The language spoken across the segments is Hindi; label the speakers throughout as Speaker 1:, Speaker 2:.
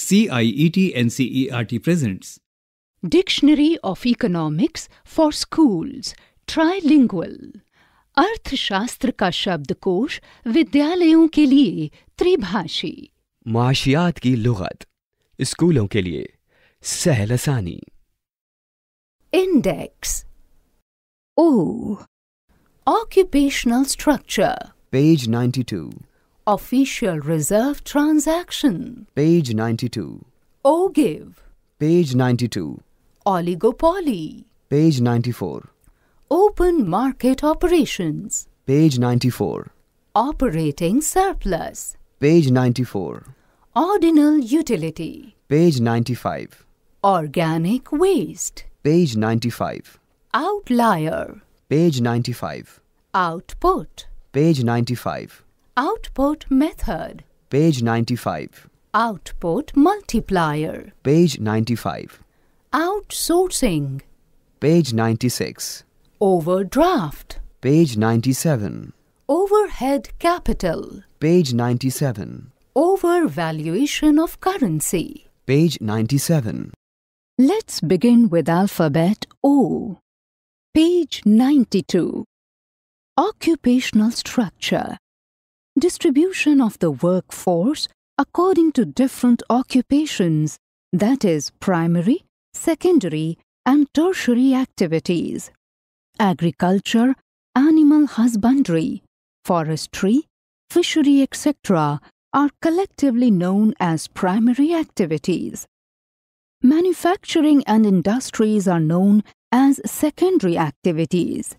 Speaker 1: CIET NCERT presents
Speaker 2: Dictionary of Economics for Schools Trilingual अर्थशास्त्र का शब्दकोश विद्यालयों के लिए त्रिभाषी
Speaker 3: माशियात की लुगत स्कूलों के लिए सहलसानी
Speaker 2: index of occupational structure
Speaker 3: page 92
Speaker 2: Official Reserve Transaction.
Speaker 3: Page 92.
Speaker 2: OGIVE.
Speaker 3: Page 92.
Speaker 2: Oligopoly.
Speaker 3: Page 94.
Speaker 2: Open Market Operations.
Speaker 3: Page 94.
Speaker 2: Operating Surplus.
Speaker 3: Page 94.
Speaker 2: Ordinal Utility.
Speaker 3: Page 95. Organic Waste. Page 95. Outlier. Page 95. Output. Page 95.
Speaker 2: Output method.
Speaker 3: Page 95.
Speaker 2: Output multiplier.
Speaker 3: Page 95.
Speaker 2: Outsourcing.
Speaker 3: Page 96.
Speaker 2: Overdraft.
Speaker 3: Page 97.
Speaker 2: Overhead capital.
Speaker 3: Page 97.
Speaker 2: Overvaluation of currency.
Speaker 3: Page 97.
Speaker 2: Let's begin with alphabet O. Page 92. Occupational structure distribution of the workforce according to different occupations, that is, primary, secondary, and tertiary activities, agriculture, animal husbandry, forestry, fishery, etc., are collectively known as primary activities. Manufacturing and industries are known as secondary activities.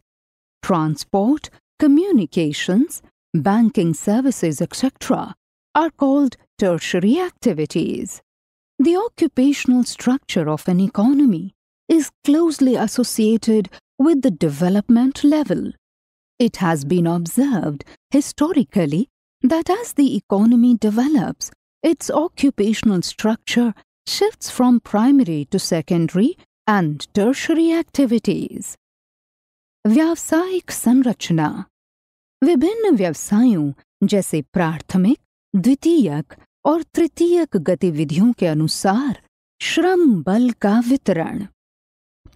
Speaker 2: Transport, communications, banking services, etc., are called tertiary activities. The occupational structure of an economy is closely associated with the development level. It has been observed historically that as the economy develops, its occupational structure shifts from primary to secondary and tertiary activities. Vyavsaik Sanrachana विभिन्न व्यवसायों जैसे प्राथमिक द्वितीयक और तृतीयक गतिविधियों के अनुसार श्रम बल का वितरण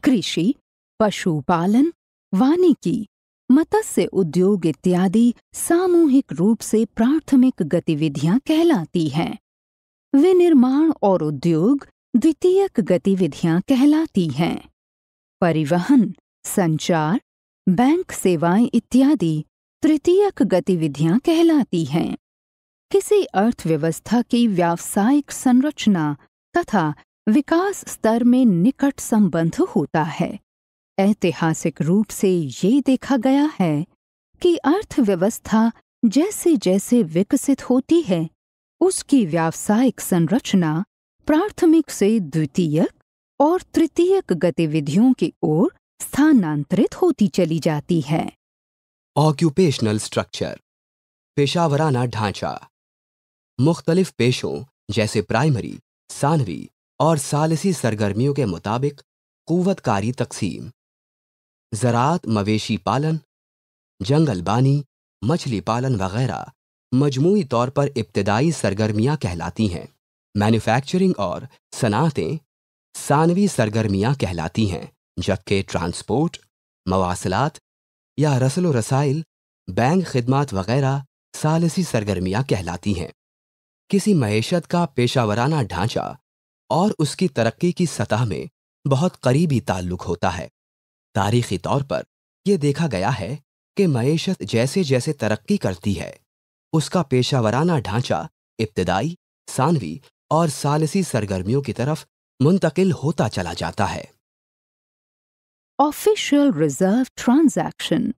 Speaker 2: कृषि पशुपालन वानिकी मत्स्य उद्योग इत्यादि सामूहिक रूप से प्राथमिक गतिविधियां कहलाती हैं विनिर्माण और उद्योग द्वितीयक गतिविधियां कहलाती हैं परिवहन संचार बैंक सेवाएं इत्यादि तृतीयक गतिविधियां कहलाती हैं किसी अर्थव्यवस्था की व्यावसायिक संरचना तथा विकास स्तर में निकट संबंध होता है ऐतिहासिक रूप से ये देखा गया है कि अर्थव्यवस्था जैसे जैसे विकसित होती है उसकी व्यावसायिक संरचना प्राथमिक से द्वितीयक और तृतीयक गतिविधियों की ओर स्थानांतरित होती चली जाती है
Speaker 1: ऑक्यूपेशनल स्ट्रक्चर पेशावराना ढांचा मुख्तलिफ पेशों जैसे प्राइमरी सानवी और सालसी सरगर्मियों के मुताबिक कुवतकारी तकसीम ज़रात मवेशी पालन जंगल बानी मछली पालन वगैरह मजमू तौर पर इब्तदाई सरगर्मियाँ कहलाती हैं मैन्युफैक्चरिंग और सनातें सानवी सरगर्मियाँ कहलाती हैं जबकि ट्रांसपोर्ट मवासलात या रसल रसाइल बैंक खदमात वगैरह सालसी सरगर्मियां कहलाती हैं किसी मीशत का पेशावराना ढांचा और उसकी तरक्की की सतह में बहुत करीबी ताल्लुक होता है तारीखी तौर पर यह देखा गया है कि मीशत जैसे जैसे तरक्की करती है उसका पेशावराना ढांचा इब्तदाई सानवी और सालसी सरगर्मियों की तरफ मुंतकिल होता चला जाता है
Speaker 2: official reserve transaction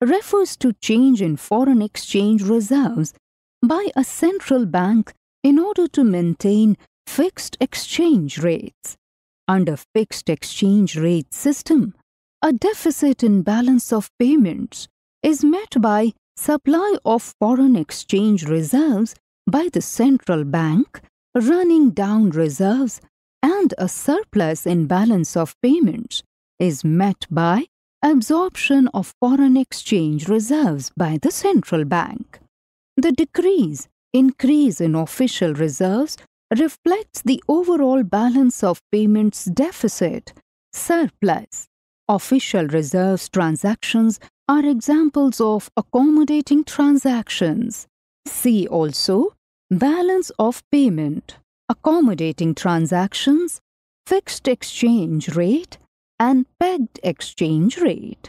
Speaker 2: refers to change in foreign exchange reserves by a central bank in order to maintain fixed exchange rates. Under fixed exchange rate system, a deficit in balance of payments is met by supply of foreign exchange reserves by the central bank running down reserves and a surplus in balance of payments is met by absorption of foreign exchange reserves by the central bank. The decrease increase in official reserves reflects the overall balance of payments deficit, surplus. Official reserves transactions are examples of accommodating transactions. See also balance of payment, accommodating transactions, fixed exchange rate, and pegged exchange rate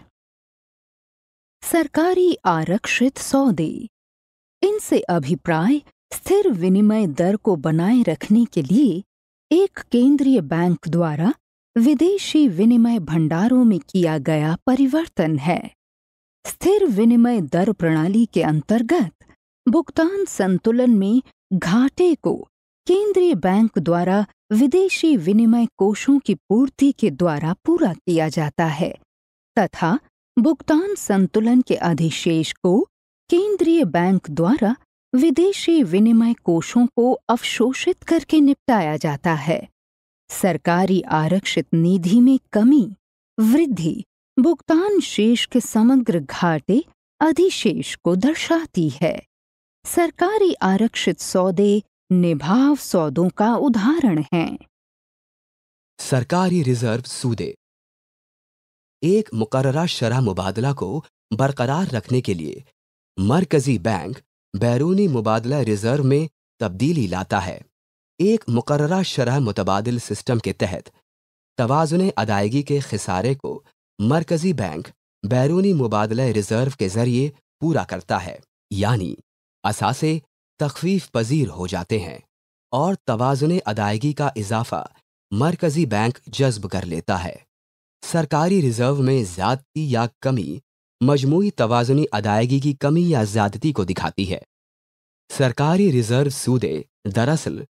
Speaker 2: सरकारी आरक्षित सौदे इनसे अभिप्राय स्थिर विनिमय दर को बनाए रखने के लिए एक केंद्रीय बैंक द्वारा विदेशी विनिमय भंडारों में किया गया परिवर्तन है स्थिर विनिमय दर प्रणाली के अंतर्गत भुगतान संतुलन में घाटे को केंद्रीय बैंक द्वारा विदेशी विनिमय कोषों की पूर्ति के द्वारा पूरा किया जाता है तथा भुगतान संतुलन के अधिशेष को केंद्रीय बैंक द्वारा विदेशी विनिमय कोषों को अवशोषित करके निपटाया जाता है सरकारी आरक्षित निधि में कमी वृद्धि भुगतान शेष के समग्र घाटे अधिशेष को दर्शाती है सरकारी आरक्षित सौदे निभाव सौदों का उदाहरण हैं
Speaker 1: सरकारी रिजर्व सूदे एक मुकर्रा शरा मुबादला को बरकरार रखने के लिए मरकजी बैंक बैरूनी मुबादला रिजर्व में तब्दीली लाता है एक मुकर्रा शरह मुतबादल सिस्टम के तहत तोज़ुन अदायगी के खिसारे को मरकजी बैंक बैरूनी मुबादला रिजर्व के जरिए पूरा करता है यानी असासे तखफीफ पजीर हो जाते हैं और तोज़ुन अदायगी का इजाफा मरकज़ी बैंक जज्ब कर लेता है सरकारी रिजर्व में ज्यादती या कमी मजमू तोजुनी अदायगी की कमी या ज्यादती को दिखाती है सरकारी रिजर्व सूदे दरअसल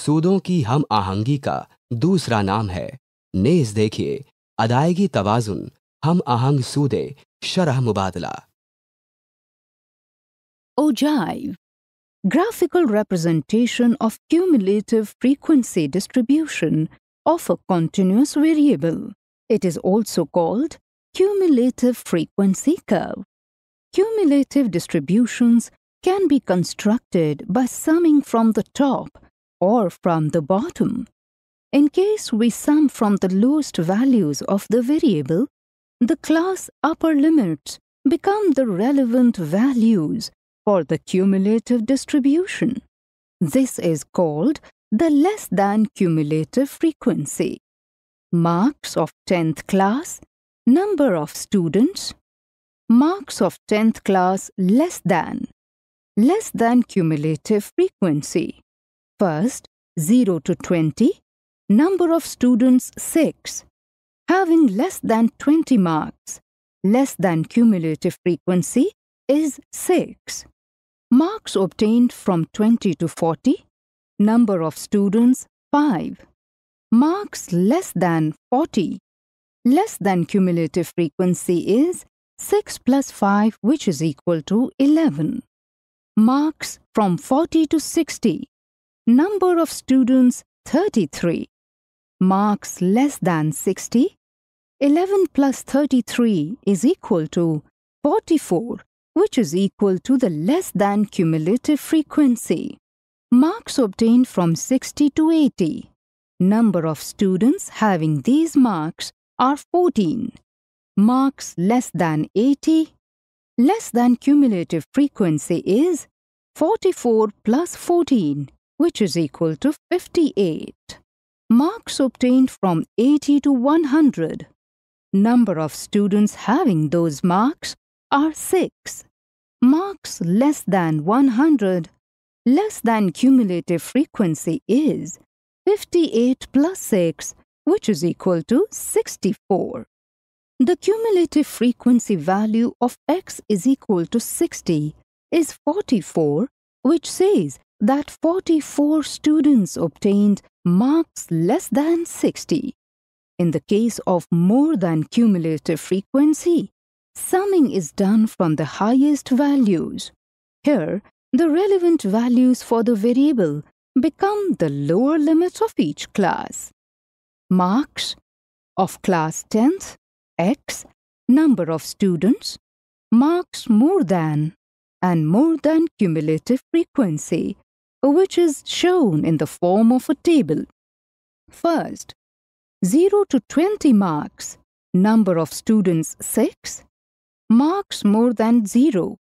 Speaker 1: सूदों की हम आहंगी का दूसरा नाम है नेज देखिए अदायगी तोज़ुन हम आहंग सूदे शरह मुबादला
Speaker 2: जाइव graphical representation of cumulative frequency distribution of a continuous variable. It is also called cumulative frequency curve. Cumulative distributions can be constructed by summing from the top or from the bottom. In case we sum from the lowest values of the variable, the class upper limits become the relevant values for the cumulative distribution. This is called the less than cumulative frequency. Marks of 10th class, number of students, marks of 10th class less than, less than cumulative frequency. First, 0 to 20, number of students 6, having less than 20 marks, less than cumulative frequency is 6. Marks obtained from 20 to 40. Number of students 5. Marks less than 40. Less than cumulative frequency is 6 plus 5 which is equal to 11. Marks from 40 to 60. Number of students 33. Marks less than 60. 11 plus 33 is equal to 44 which is equal to the less than cumulative frequency. Marks obtained from 60 to 80. Number of students having these marks are 14. Marks less than 80. Less than cumulative frequency is 44 plus 14, which is equal to 58. Marks obtained from 80 to 100. Number of students having those marks are 6. Marks less than 100 less than cumulative frequency is 58 plus 6, which is equal to 64. The cumulative frequency value of x is equal to 60 is 44, which says that 44 students obtained marks less than 60. In the case of more than cumulative frequency, Summing is done from the highest values. Here, the relevant values for the variable become the lower limits of each class. Marks of class 10th, x, number of students, marks more than, and more than cumulative frequency, which is shown in the form of a table. First, 0 to 20 marks, number of students 6, marks more than zero.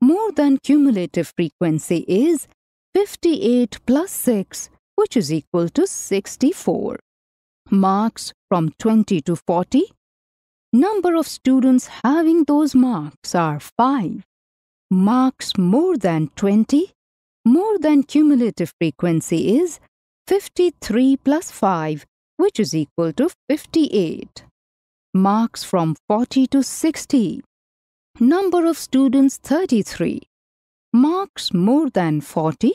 Speaker 2: More than cumulative frequency is 58 plus 6, which is equal to 64. Marks from 20 to 40. Number of students having those marks are 5. Marks more than 20, more than cumulative frequency is 53 plus 5, which is equal to 58. Marks from 40 to 60. Number of students 33. Marks more than 40.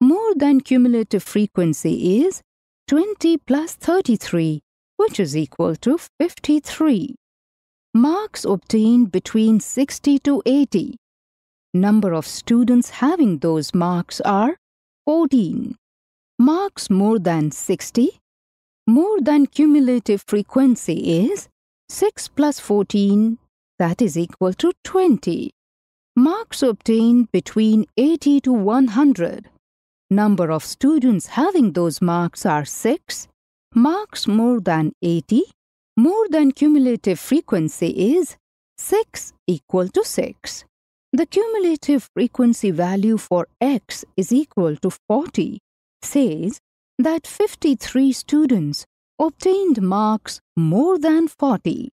Speaker 2: More than cumulative frequency is 20 plus 33, which is equal to 53. Marks obtained between 60 to 80. Number of students having those marks are 14. Marks more than 60. More than cumulative frequency is 6 plus 14, that is equal to 20. Marks obtained between 80 to 100. Number of students having those marks are 6. Marks more than 80 more than cumulative frequency is 6 equal to 6. The cumulative frequency value for x is equal to 40 says that 53 students obtained marks more than 40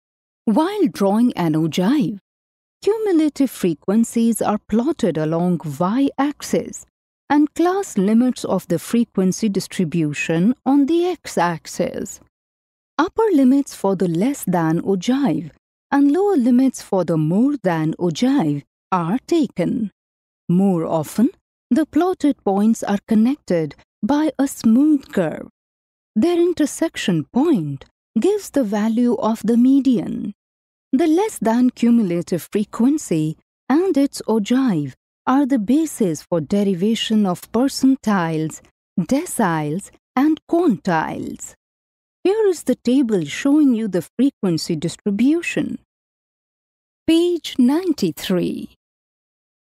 Speaker 2: while drawing an ogive. Cumulative frequencies are plotted along y-axis and class limits of the frequency distribution on the x-axis. Upper limits for the less than ogive and lower limits for the more than ogive are taken. More often, the plotted points are connected by a smooth curve. Their intersection point gives the value of the median. The less than cumulative frequency and its ogive are the basis for derivation of percentiles, deciles, and quantiles. Here is the table showing you the frequency distribution. Page 93.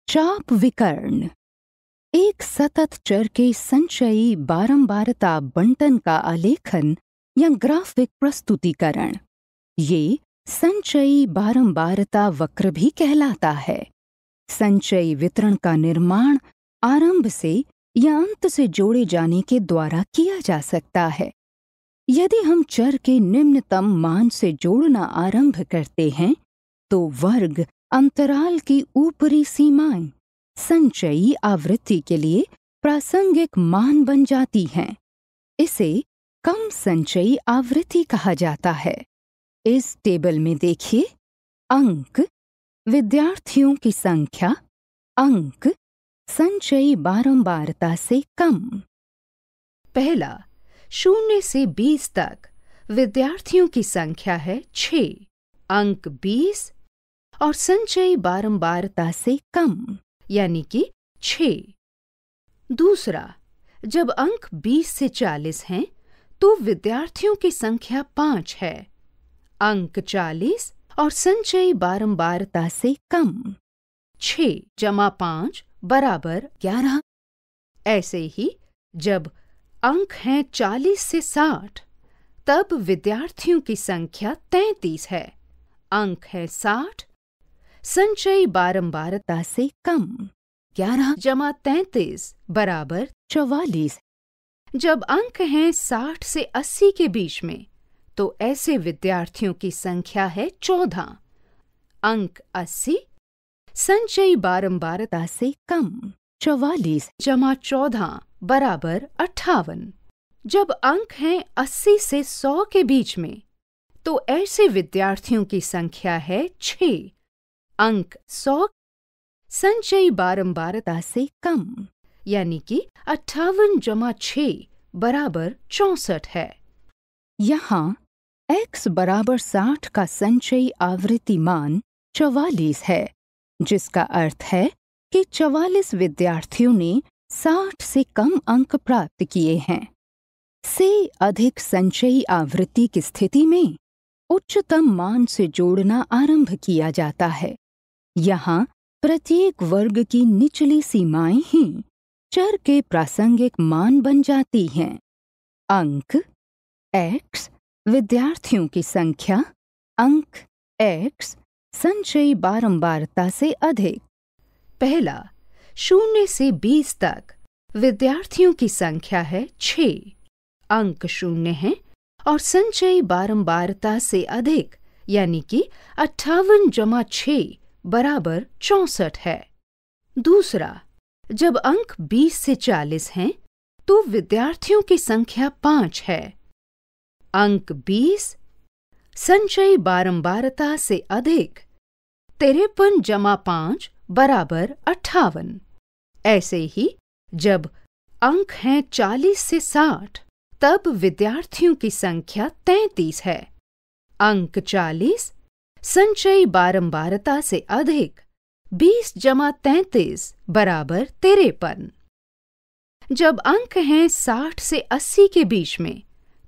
Speaker 2: Chap Vikarn एक सतत चर के संचयी बारंबारता बंटन का आलेखन या ग्राफिक प्रस्तुतिकरण ये संचयी बारंबारता वक्र भी कहलाता है संचयी वितरण का निर्माण आरंभ से या अंत से जोड़े जाने के द्वारा किया जा सकता है यदि हम चर के निम्नतम मान से जोड़ना आरंभ करते हैं तो वर्ग अंतराल की ऊपरी सीमाएं संचयी आवृत्ति के लिए प्रासंगिक मान बन जाती हैं इसे कम संचयी आवृत्ति कहा जाता है इस टेबल में देखिए अंक विद्यार्थियों की संख्या अंक संचयी बारंबारता से कम पहला शून्य से बीस तक विद्यार्थियों की संख्या है छ अंक बीस और संचयी बारंबारता से कम यानी कि छ दूसरा जब अंक 20 से 40 हैं तो विद्यार्थियों की संख्या पांच है अंक 40 और संचय बारंबारता से कम छ जमा पांच बराबर ग्यारह ऐसे ही जब अंक हैं 40 से 60 तब विद्यार्थियों की संख्या 33 है अंक है साठ संचय बारंबारता से कम ग्यारह जमा तैतीस बराबर चौवालीस जब अंक हैं साठ से अस्सी के बीच में तो ऐसे विद्यार्थियों की संख्या है चौदह अंक अस्सी संचयी बारंबारता से कम चौवालीस जमा चौदह बराबर अट्ठावन जब अंक हैं अस्सी से सौ के बीच में तो ऐसे विद्यार्थियों की संख्या है छ अंक सौ संचयी बारंबारता से कम यानी कि अट्ठावन जमा छ बराबर चौसठ है यहाँ x बराबर साठ का संचयी आवृत्ति मान चवालीस है जिसका अर्थ है कि चवालीस विद्यार्थियों ने साठ से कम अंक प्राप्त किए हैं से अधिक संचयी आवृत्ति की स्थिति में उच्चतम मान से जोड़ना आरंभ किया जाता है यहाँ प्रत्येक वर्ग की निचली सीमाएं ही चर के प्रासंगिक मान बन जाती हैं अंक एक्स विद्यार्थियों की संख्या अंक एक्स संचयी बारंबारता से अधिक पहला शून्य से बीस तक विद्यार्थियों की संख्या है छ अंक शून्य है और संचयी बारंबारता से अधिक यानी कि अट्ठावन जमा छः बराबर चौसठ है दूसरा जब अंक 20 से 40 हैं तो विद्यार्थियों की संख्या पांच है अंक 20 संचयी बारंबारता से अधिक तिरपन जमा पांच बराबर अट्ठावन ऐसे ही जब अंक हैं 40 से 60 तब विद्यार्थियों की संख्या 33 है अंक चालीस संचयी बारंबारता से अधिक बीस जमा तैतीस बराबर तेरेपन जब अंक हैं साठ से अस्सी के बीच में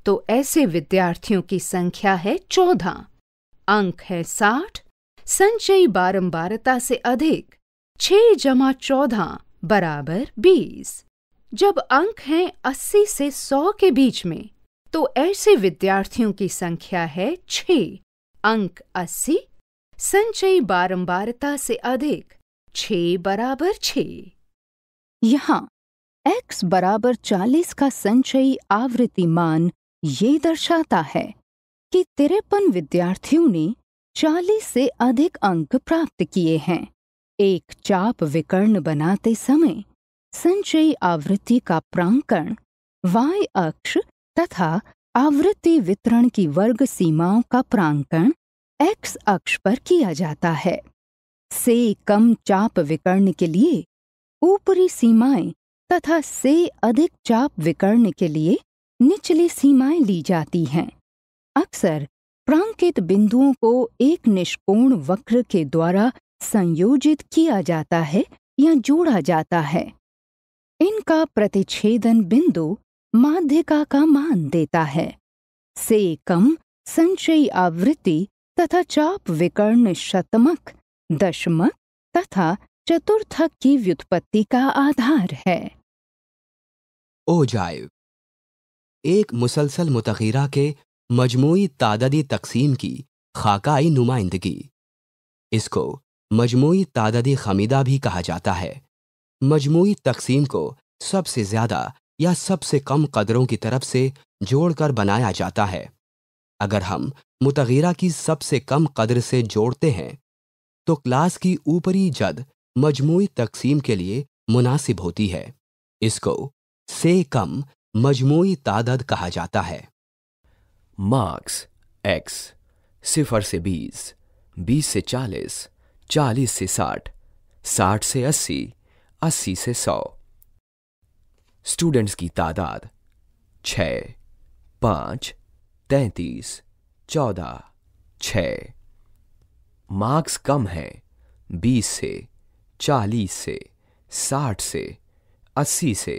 Speaker 2: तो ऐसे विद्यार्थियों की संख्या है चौदह अंक है साठ संचयी बारंबारता से अधिक छ जमा चौदह बराबर बीस जब अंक हैं अस्सी से सौ के बीच में तो ऐसे विद्यार्थियों की संख्या है छ अंक अस्सी संचयी बारंबारता से अधिक छ बराबर छ यहाँ x बराबर 40 का संचयी आवृत्ति मान ये दर्शाता है कि तिरपन विद्यार्थियों ने 40 से अधिक अंक प्राप्त किए हैं एक चाप विकर्ण बनाते समय संचयी आवृत्ति का प्रांकण y अक्ष तथा आवृत्ति वितरण की वर्ग सीमाओं का प्रांकण एक्स अक्ष पर किया जाता है से कम चाप विकर्ण के लिए ऊपरी सीमाएं तथा से अधिक चाप विकर्ण के लिए निचली सीमाएं ली जाती हैं अक्सर प्रांकित बिंदुओं को एक निष्कोण वक्र के द्वारा संयोजित किया जाता है या जोड़ा जाता है इनका प्रतिच्छेदन बिंदु माध्यिका का मान देता है से कम संचयी आवृत्ति तथा चाप विकर्ण शतमक दशमक तथा चतुर्थक की व्युत्पत्ति का आधार है
Speaker 1: ओ जाइव एक मुसलसल मुतखीरा के मजमू ताददी तकसीम की खाकाई नुमाइंदगी इसको मजमू तादी खमीदा भी कहा जाता है मजमू तकसीम को सबसे ज़्यादा या सबसे कम कदरों की तरफ से जोड़कर बनाया जाता है अगर हम मुतगीरा की सबसे कम कदर से जोड़ते हैं तो क्लास की ऊपरी जद मजमू तकसीम के लिए मुनासिब होती है इसको से कम मजमू तादद कहा जाता है मार्क्स एक्स सिफर से बीस बीस से चालीस चालीस से साठ साठ से अस्सी अस्सी से सौ स्टूडेंट्स की तादाद छ पांच तैतीस चौदह छ मार्क्स कम हैं बीस से चालीस से साठ से अस्सी से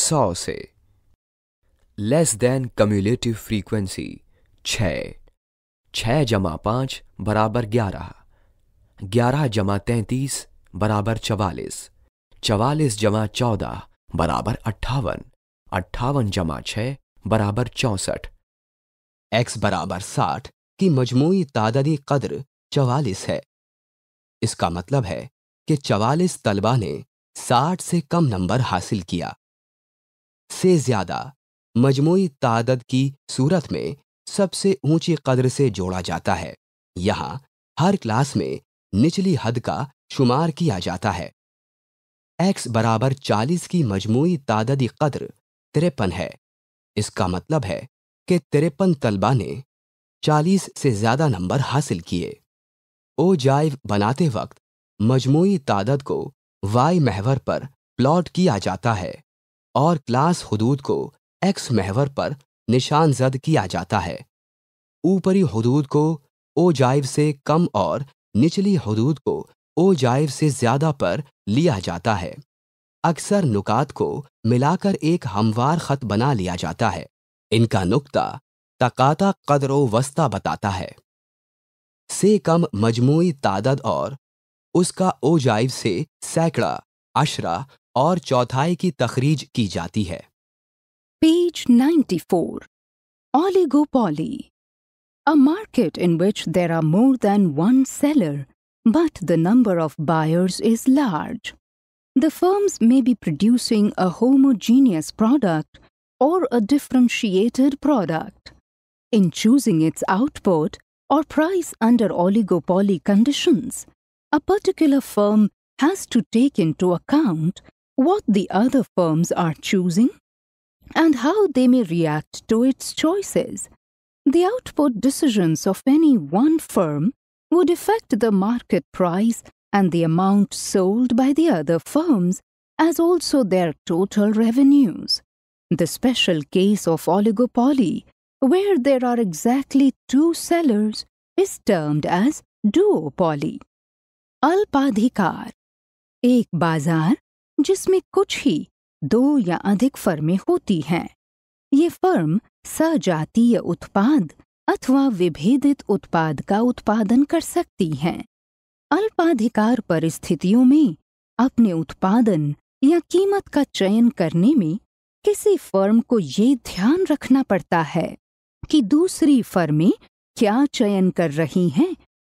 Speaker 1: सौ से लेस देन कम्युलेटिव फ्रीक्वेंसी छ छ जमा पांच बराबर ग्यारह ग्यारह जमा तैंतीस बराबर चवालीस चवालीस जमा चौदह बराबर अट्ठावन अट्ठावन जमा छः बराबर चौसठ एक्स बराबर साठ की मजमू तादादी कदर चवालीस है इसका मतलब है कि चवालीस तलबा ने साठ से कम नंबर हासिल किया से ज्यादा मजमू तादाद की सूरत में सबसे ऊंची कदर से जोड़ा जाता है यहाँ हर क्लास में निचली हद का शुमार किया जाता है x बराबर चालीस की मजमू तादी कद्र तिरपन है इसका मतलब है कि तिरपन तलबा ने चालीस से ज़्यादा नंबर हासिल किए ओ जाइव बनाते वक्त मजमू तादद को वाई महवर पर प्लॉट किया जाता है और क्लास हदूद को एक्स महवर पर निशानजद किया जाता है ऊपरी हदूद को ओ जाइव से कम और निचली हदूद को ओ जाइव से ज़्यादा पर लिया जाता है अक्सर नुकात को मिलाकर एक हमवार खत बना लिया जाता है इनका नुक्ता तकाता कदर वस्ता बताता है से कम मजमू तादद और उसका ओजाइव से सैकड़ा अशरा और चौथाई की तखरीज की जाती है
Speaker 2: page 94 oligopoly a market in which there are more than one seller but the number of buyers is large. The firms may be producing a homogeneous product or a differentiated product. In choosing its output or price under oligopoly conditions, a particular firm has to take into account what the other firms are choosing and how they may react to its choices. The output decisions of any one firm would affect the market price and the amount sold by the other firms, as also their total revenues. The special case of oligopoly, where there are exactly two sellers, is termed as duopoly. ek एक jisme kuch hi do ya या अधिक hoti होती Ye firm सजातीय उत्पाद अथवा विभेदित उत्पाद का उत्पादन कर सकती हैं अल्पाधिकार परिस्थितियों में अपने उत्पादन या कीमत का चयन करने में किसी फर्म को ये ध्यान रखना पड़ता है कि दूसरी फर्में क्या चयन कर रही हैं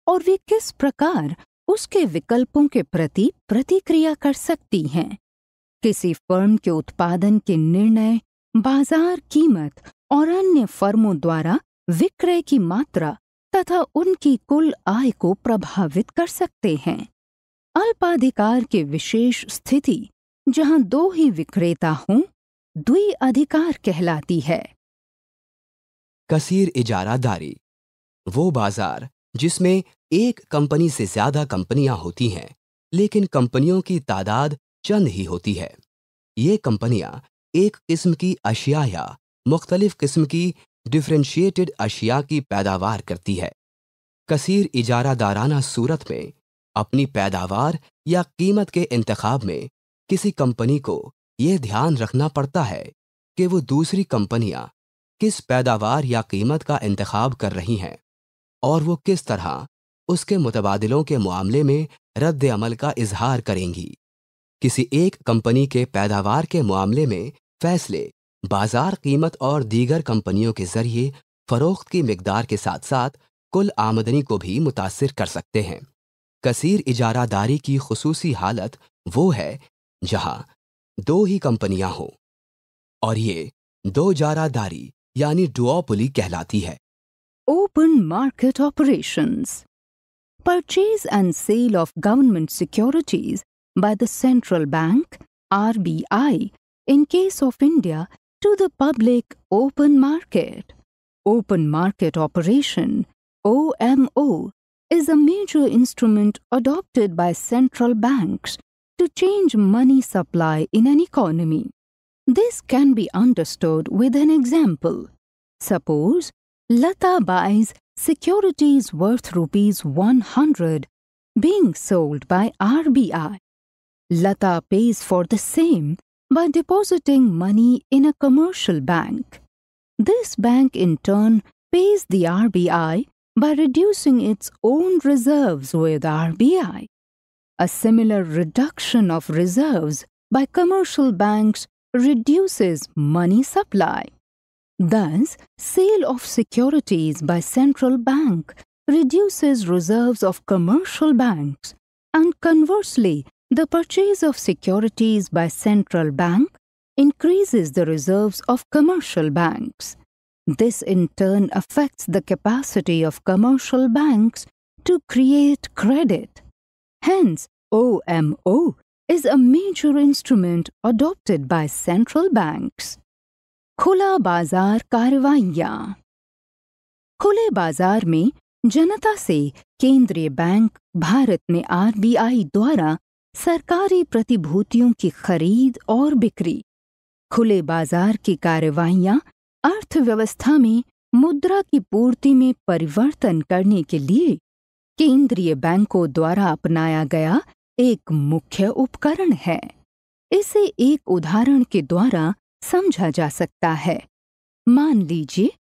Speaker 2: और वे किस प्रकार उसके विकल्पों के प्रति प्रतिक्रिया कर सकती हैं किसी फर्म के उत्पादन के निर्णय बाजार कीमत और अन्य फर्मों द्वारा विक्रय की मात्रा तथा उनकी कुल आय को प्रभावित कर सकते हैं अल्पाधिकार के विशेष स्थिति जहां दो ही विक्रेता हों द्वि अधिकार कहलाती है
Speaker 1: कसीर इजारादारी वो बाजार जिसमें एक कंपनी से ज्यादा कंपनियां होती हैं लेकिन कंपनियों की तादाद चंद ही होती है ये कंपनियां एक किस्म की अशिया या मुख्तलिफ किस्म की डिफ्रेंशिएटेड अशिया की पैदावार करती है कसीर इजारा दाराना सूरत में अपनी पैदावार या कीमत के इंतखाब में किसी कंपनी को यह ध्यान रखना पड़ता है कि वो दूसरी कंपनियां किस पैदावार या कीमत का इंतखाब कर रही हैं और वो किस तरह उसके मुतबादलों के मामले में रद्द अमल का इजहार करेंगी किसी एक कंपनी के पैदावार के मामले में फैसले बाजार कीमत और दीगर कंपनियों के जरिए फरोख्त की मकदार के साथ साथ कुल आमदनी को भी मुतासर कर सकते हैं कसीर इजारादारी की खसूसी हालत वो है जहां दो ही कंपनियां हों और ये दो जारादारी यानी डुओपोली कहलाती है open market
Speaker 2: operations purchase and sale of government securities by the bank R B I in case of India to the public open market. Open market operation, OMO, is a major instrument adopted by central banks to change money supply in an economy. This can be understood with an example. Suppose Lata buys securities worth rupees 100 being sold by RBI. Lata pays for the same by depositing money in a commercial bank. This bank in turn pays the RBI by reducing its own reserves with RBI. A similar reduction of reserves by commercial banks reduces money supply. Thus, sale of securities by central bank reduces reserves of commercial banks and conversely the purchase of securities by central bank increases the reserves of commercial banks. This in turn affects the capacity of commercial banks to create credit. Hence, OMO is a major instrument adopted by central banks. खुला Bazaar कार्रवाइयाँ खुले Bazaar में जनता से केंद्रीय बैंक भारत में RBI द्वारा सरकारी प्रतिभूतियों की खरीद और बिक्री खुले बाजार की कार्रवाइयां अर्थव्यवस्था में मुद्रा की पूर्ति में परिवर्तन करने के लिए केंद्रीय बैंकों द्वारा अपनाया गया एक मुख्य उपकरण है इसे एक उदाहरण के द्वारा समझा जा सकता है मान लीजिए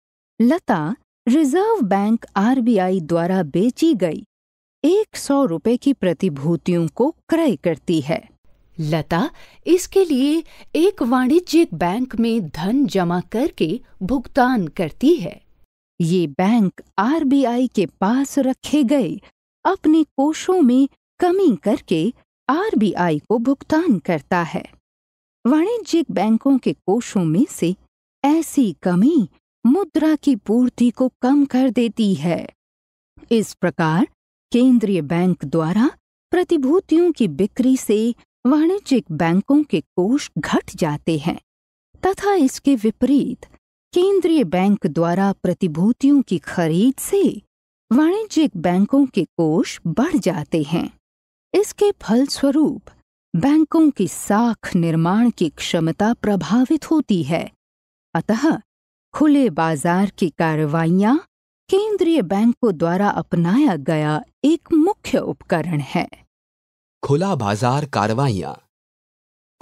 Speaker 2: लता रिजर्व बैंक आरबीआई द्वारा बेची गई एक सौ रुपए की प्रतिभूतियों को क्रय करती है लता इसके लिए एक वाणिज्यिक बैंक में धन जमा करके भुगतान करती है ये बैंक आरबीआई के पास रखे गए अपने कोषों में कमी करके आरबीआई को भुगतान करता है वाणिज्यिक बैंकों के कोषों में से ऐसी कमी मुद्रा की पूर्ति को कम कर देती है इस प्रकार केंद्रीय बैंक द्वारा प्रतिभूतियों की बिक्री से वाणिज्यिक बैंकों के कोष घट जाते हैं तथा इसके विपरीत केंद्रीय बैंक द्वारा प्रतिभूतियों की खरीद से वाणिज्यिक बैंकों के कोष बढ़ जाते हैं इसके फलस्वरूप बैंकों की साख निर्माण की क्षमता प्रभावित होती है अतः खुले बाजार की कार्रवाइयां केंद्रीय बैंकों द्वारा अपनाया गया एक मुख्य उपकरण है
Speaker 1: खुला बाजार कार्रवाइयां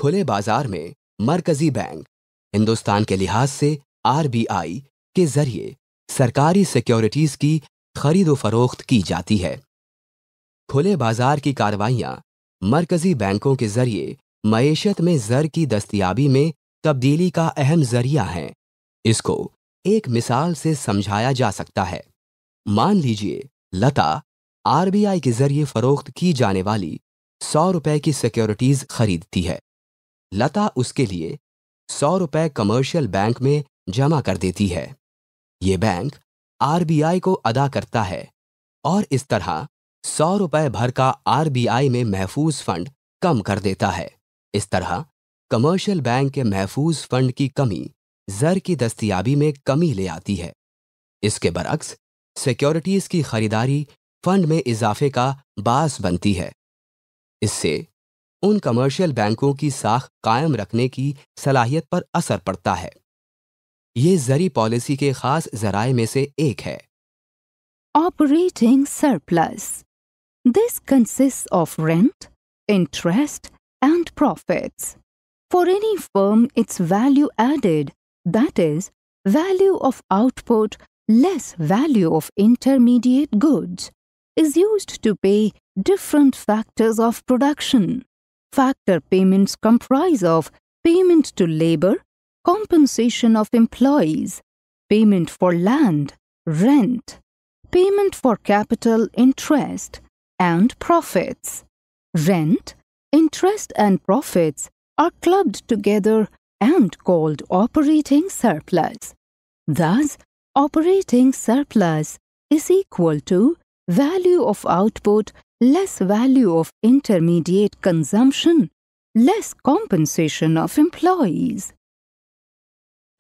Speaker 1: खुले बाजार में मरकजी बैंक हिंदुस्तान के लिहाज से आरबीआई के जरिए सरकारी सिक्योरिटीज की खरीदो फरोख्त की जाती है खुले बाजार की कार्रवाइयां मरकजी बैंकों के जरिए मीशत में जर की दस्तियाबी में तब्दीली का अहम जरिया है इसको एक मिसाल से समझाया जा सकता है मान लीजिए लता आरबीआई के जरिए फरोख्त की जाने वाली सौ रुपए की सिक्योरिटीज खरीदती है लता उसके लिए सौ रुपए कमर्शियल बैंक में जमा कर देती है ये बैंक आरबीआई को अदा करता है और इस तरह सौ रुपए भर का आरबीआई में महफूज फंड कम कर देता है इस तरह कमर्शियल बैंक के महफूज फंड की कमी जर की दस्तियाबी में कमी ले आती है इसके बरक्स सिक्योरिटीज की खरीदारी फंड में इजाफे का बास बनती है इससे उन कमर्शियल बैंकों की साख कायम रखने की सलाहियत पर असर पड़ता है ये जरी पॉलिसी के खास जराए में से एक है
Speaker 2: operating surplus this consist of rent interest and profits for any firm its value added that is, value of output less value of intermediate goods, is used to pay different factors of production. Factor payments comprise of payment to labor, compensation of employees, payment for land, rent, payment for capital interest, and profits. Rent, interest, and profits are clubbed together and called operating surplus. Thus, operating surplus is equal to value of output less value of intermediate consumption less compensation of employees.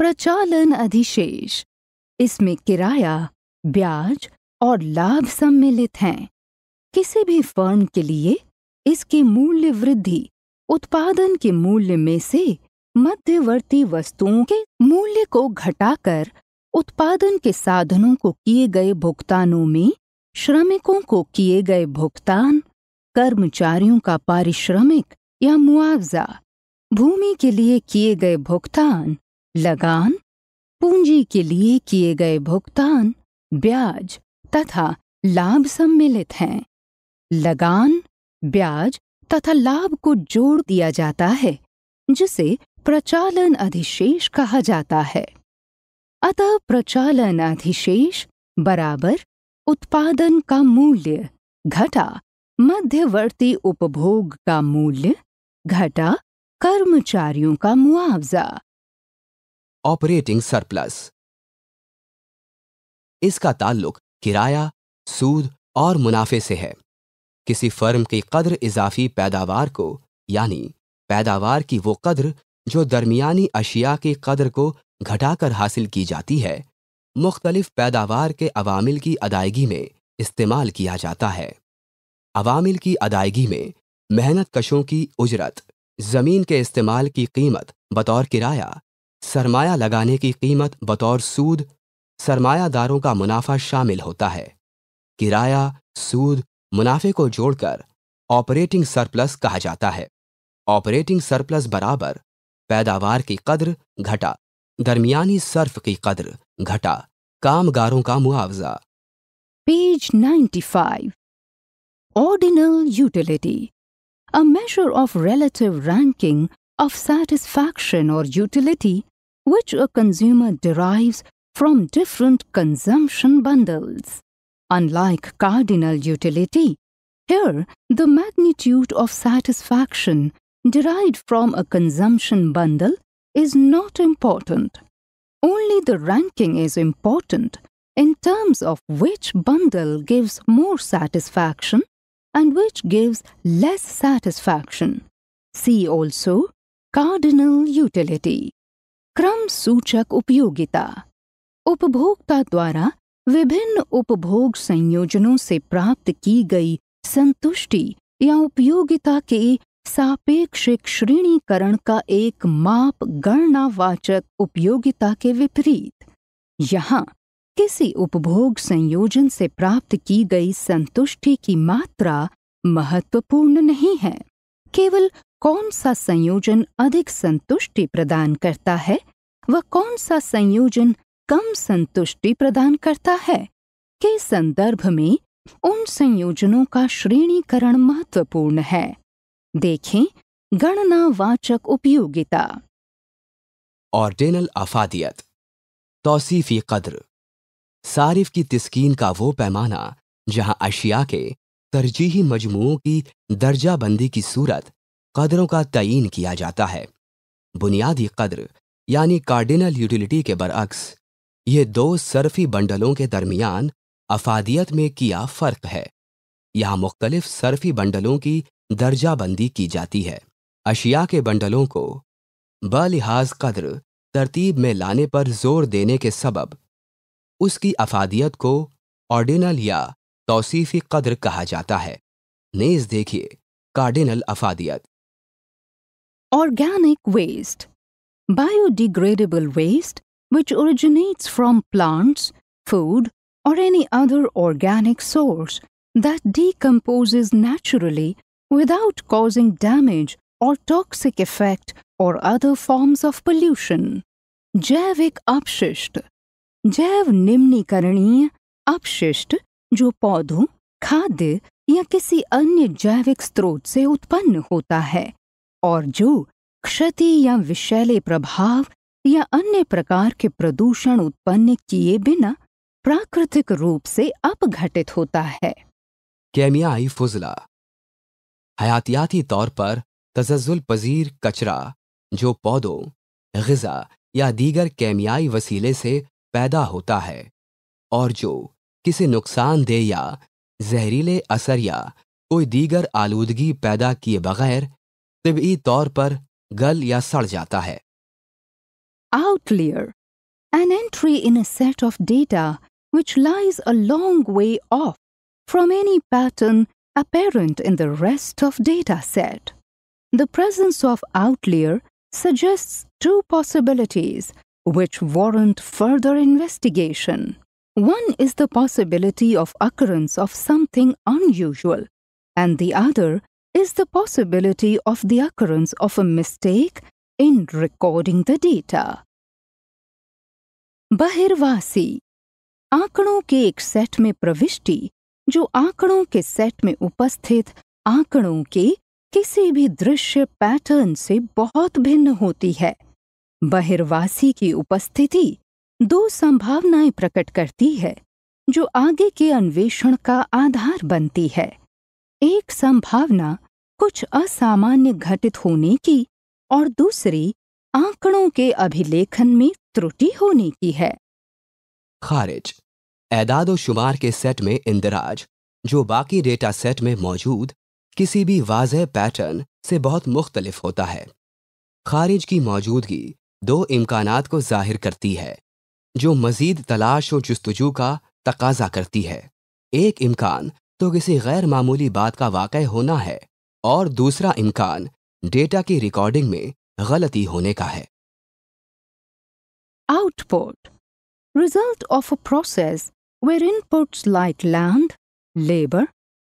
Speaker 2: Prachalan Adhishesh इसमें किराया ब्याज और लाभ सम्मिलित हैं किसी भी फर्म के लिए इसकी मूल्य वृद्धि उत्पादन के मूल्य में से मध्यवर्ती वस्तुओं के मूल्य को घटाकर उत्पादन के साधनों को किए गए भुगतानों में श्रमिकों को किए गए भुगतान कर्मचारियों का पारिश्रमिक या मुआवजा भूमि के लिए किए गए भुगतान लगान पूंजी के लिए किए गए भुगतान ब्याज तथा लाभ सम्मिलित हैं लगान ब्याज तथा लाभ को जोड़ दिया जाता है जिसे प्रचालन अधिशेष कहा जाता है अतः प्रचालन अधिशेष बराबर उत्पादन का मूल्य घटा मध्यवर्ती उपभोग का मूल्य घटा कर्मचारियों का मुआवजा
Speaker 1: ऑपरेटिंग सरप्लस इसका ताल्लुक किराया सूद और मुनाफे से है किसी फर्म की कद्र इजाफी पैदावार को यानी पैदावार की वो कद्र जो दरमियानी अशिया की कदर को घटाकर हासिल की जाती है मुख्तलिफ पैदावार के अवामिल की अदायगी में इस्तेमाल किया जाता है अवामिल की अदायगी में मेहनत कशों की उजरत ज़मीन के इस्तेमाल की कीमत बतौर किराया सरमाया लगाने की कीमत बतौर सूद सरमायादारों का मुनाफा शामिल होता है किराया सूद मुनाफे को जोड़कर ऑपरेटिंग सरप्लस कहा जाता है ऑपरेटिंग सरप्लस बराबर पैदावार की कद्र घटा दरमियानी सर्फ की कद्र घटा कामगारों का मुआवजा
Speaker 2: page 95 Ordinal utility. A measure of relative ranking of satisfaction or utility which a consumer derives from different consumption bundles. Unlike cardinal utility, here the magnitude of satisfaction derived from a consumption bundle is not important. Only the ranking is important in terms of which bundle gives more satisfaction and which gives less satisfaction. See also cardinal utility. Kram suchak उपयोगिता उपभोक्ता द्वारा विभिन्न उपभोग संयोजनों से प्राप्त की गई संतुष्टि या उपयोगिता के सापेक्षिक श्रेणीकरण का एक माप गणनावाचक उपयोगिता के विपरीत यहाँ किसी उपभोग संयोजन से प्राप्त की गई संतुष्टि की मात्रा महत्वपूर्ण नहीं है केवल कौन सा संयोजन अधिक संतुष्टि प्रदान करता है व कौन सा संयोजन कम संतुष्टि प्रदान करता है के संदर्भ में उन संयोजनों का श्रेणीकरण महत्वपूर्ण है देखें गणनावाचक उपयोगिता
Speaker 1: ऑर्डिनल अफादियत तोसीफी कद्र सारिफ की तस्कीन का वो पैमाना जहां अशिया के तरजीही मजमुओं की दर्जाबंदी की सूरत कदरों का तयन किया जाता है बुनियादी कद्र यानी कार्डिनल यूटिलिटी के बरअक्स ये दो सरफी बंडलों के दरमियान अफादियत में किया फ़र्क है यहाँ मुख्तलिफ सरफी बंडलों की दर्जाबंदी की जाती है अशिया के बंडलों को बलिहाज कद्र तरतीब में लाने पर जोर देने के सबब उसकी अफादियत को ऑर्डिनल या तोसीफी कद्र कहा जाता है नेज देखिए कार्डिनल अफादियत
Speaker 2: organic waste biodegradable waste which originates from plants food और any other organic source that decomposes naturally without causing damage or toxic effect or other forms of pollution. जैविक अपशिष्ट जैव निम्नीकरणीय अपशिष्ट जो पौधों खाद्य या किसी अन्य जैविक स्रोत से उत्पन्न होता है और जो क्षति या विषैले प्रभाव या अन्य प्रकार के प्रदूषण उत्पन्न किए बिना प्राकृतिक रूप से अपघटित होता है
Speaker 1: केमियाई फुजला हयातियाती तौर पर तजजुल पजीर कचरा जो पौधों गजा या दीगर केमियाई वसीले से पैदा होता है और जो किसी नुकसानदेह या जहरीले असर या कोई दीगर आलूदगी पैदा किए बगैर तबी तौर पर गल या सड़ जाता है
Speaker 2: outlier an entry in a set of data which lies a long way of from any pattern apparent in the rest of data set. The presence of outlier suggests two possibilities which warrant further investigation. One is the possibility of occurrence of something unusual, and the other is the possibility of the occurrence of a mistake in recording the data. बहिर्वासी आंकड़ों के एक सेट में प्रविष्टि जो आंकड़ों के सेट में उपस्थित आंकड़ों के किसी भी दृश्य पैटर्न से बहुत भिन्न होती है बहिर्वासी की उपस्थिति दो संभावनाएं प्रकट करती है जो आगे के अन्वेषण का आधार बनती है एक संभावना कुछ असामान्य घटित होने की और दूसरी आंकड़ों के अभिलेखन में त्रुटि होने की है
Speaker 1: खारिज एदाद शुमार के सेट में इंदराज जो बाकी डेटा सेट में मौजूद किसी भी वाज पैटर्न से बहुत मुख्तलिफ होता है खारिज की मौजूदगी दो इम्कान को जाहिर करती है जो मजीद तलाश और जस्तजू का तकाजा करती है एक इम्कान तो किसी गैर मामूली बात का वाक़ होना है और दूसरा इम्कान डेटा की रिकॉर्डिंग में गलती होने का है
Speaker 2: output result of a process where inputs like land, labor,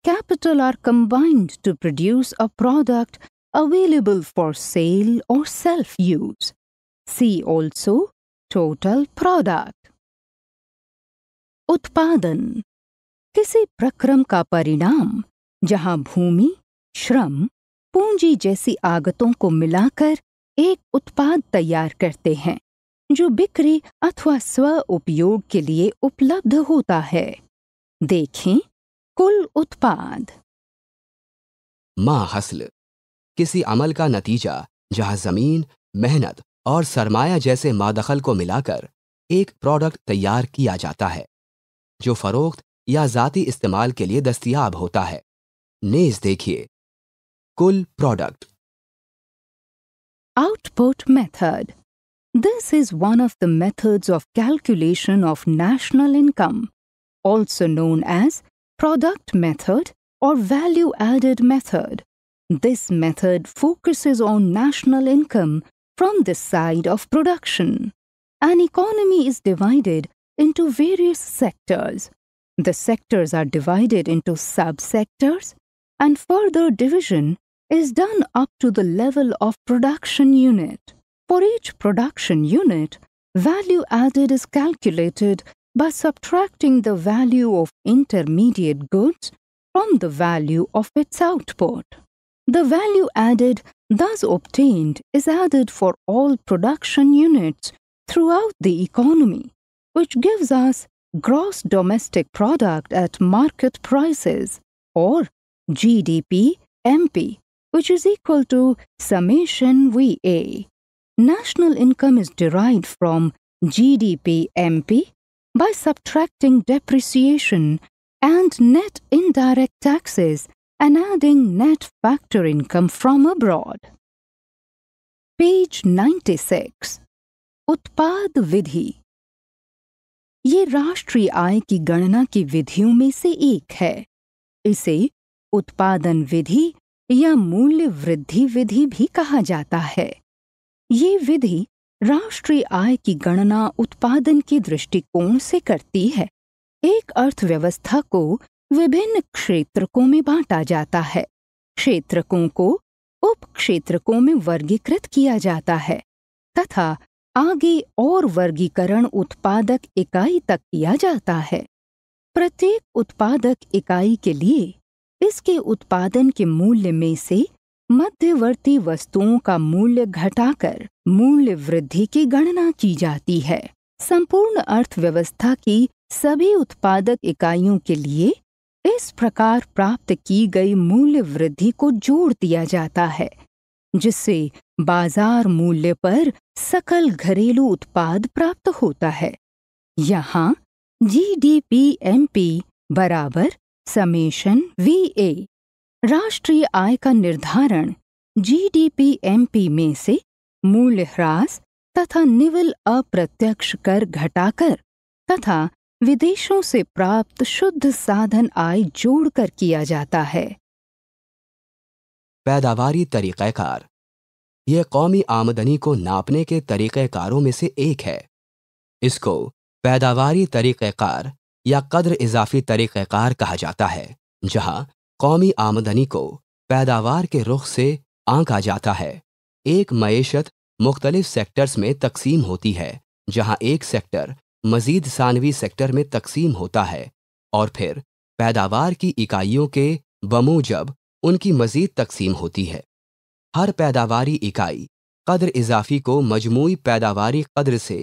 Speaker 2: capital are combined to produce a product available for sale or self-use. See also total product. Utpadan किसी प्रक्रम का परिणाम जहां भूमि श्रम पूंजी जैसी आगतों को मिलाकर एक उत्पाद तैयार करते हैं जो बिक्री अथवा स्व उपयोग के लिए उपलब्ध होता है देखें कुल उत्पाद
Speaker 1: मा हसल किसी अमल का नतीजा जहां जमीन मेहनत और सरमाया जैसे मादखल को मिलाकर एक प्रोडक्ट तैयार किया जाता है जो फरोख्त या जाती इस्तेमाल के लिए दस्तियाब होता है नेज देखिए कुल product output
Speaker 2: method This is one of the methods of calculation of national income, also known as product method or value added method. This method focuses on national income from the side of production. An economy is divided into various sectors. The sectors are divided into subsectors and further division is done up to the level of production unit. For each production unit, value added is calculated by subtracting the value of intermediate goods from the value of its output. The value added thus obtained is added for all production units throughout the economy, which gives us gross domestic product at market prices or GDP MP, which is equal to summation VA. National income is derived from GDP MP by subtracting depreciation and net indirect taxes and adding net factor income from abroad. Page 96 Utpad Vidhi ये राष्ट्रीय आय की गणना की विधियों में से एक है इसे उत्पादन विधि या मूल्य वृद्धि विधि भी कहा जाता है ये विधि राष्ट्रीय आय की गणना उत्पादन के दृष्टिकोण से करती है एक अर्थव्यवस्था को विभिन्न क्षेत्रकों में बांटा जाता है क्षेत्रकों को उप क्षेत्रकों में वर्गीकृत किया जाता है तथा आगे और वर्गीकरण उत्पादक इकाई तक किया जाता है प्रत्येक उत्पादक इकाई के लिए इसके उत्पादन के मूल्य में से मध्यवर्ती वस्तुओं का मूल्य घटाकर मूल्य वृद्धि की गणना की जाती है संपूर्ण अर्थव्यवस्था की सभी उत्पादक इकाइयों के लिए इस प्रकार प्राप्त की गई मूल्य वृद्धि को जोड़ दिया जाता है जिससे बाजार मूल्य पर सकल घरेलू उत्पाद प्राप्त होता है यहाँ G D P M P बराबर समेशन वी ए राष्ट्रीय आय का निर्धारण पी में से मूल्य ह्रास तथा निवल अप्रत्यक्ष कर घटाकर तथा विदेशों से प्राप्त शुद्ध साधन आय जोड़कर किया जाता है
Speaker 1: पैदावारी तरीक़ाकार यह कौमी आमदनी को नापने के तरीक़ाकारों में से एक है इसको पैदावारी तरीक़ाकार या कद्र इजाफी तरीक़ाकार कहा जाता है जहां कौमी आमदनी को पैदावार के रुख से आंका जाता है एक मीशत मुख्तलिफ सेक्टर्स में तकसीम होती है जहां एक सेक्टर मजीद सानवी सेक्टर में तकसीम होता है और फिर पैदावार की इकाइयों के बमूजब उनकी मजीद तकसीम होती है हर पैदावारी इकाई कदर इजाफी को मजमू पैदावारी कदर से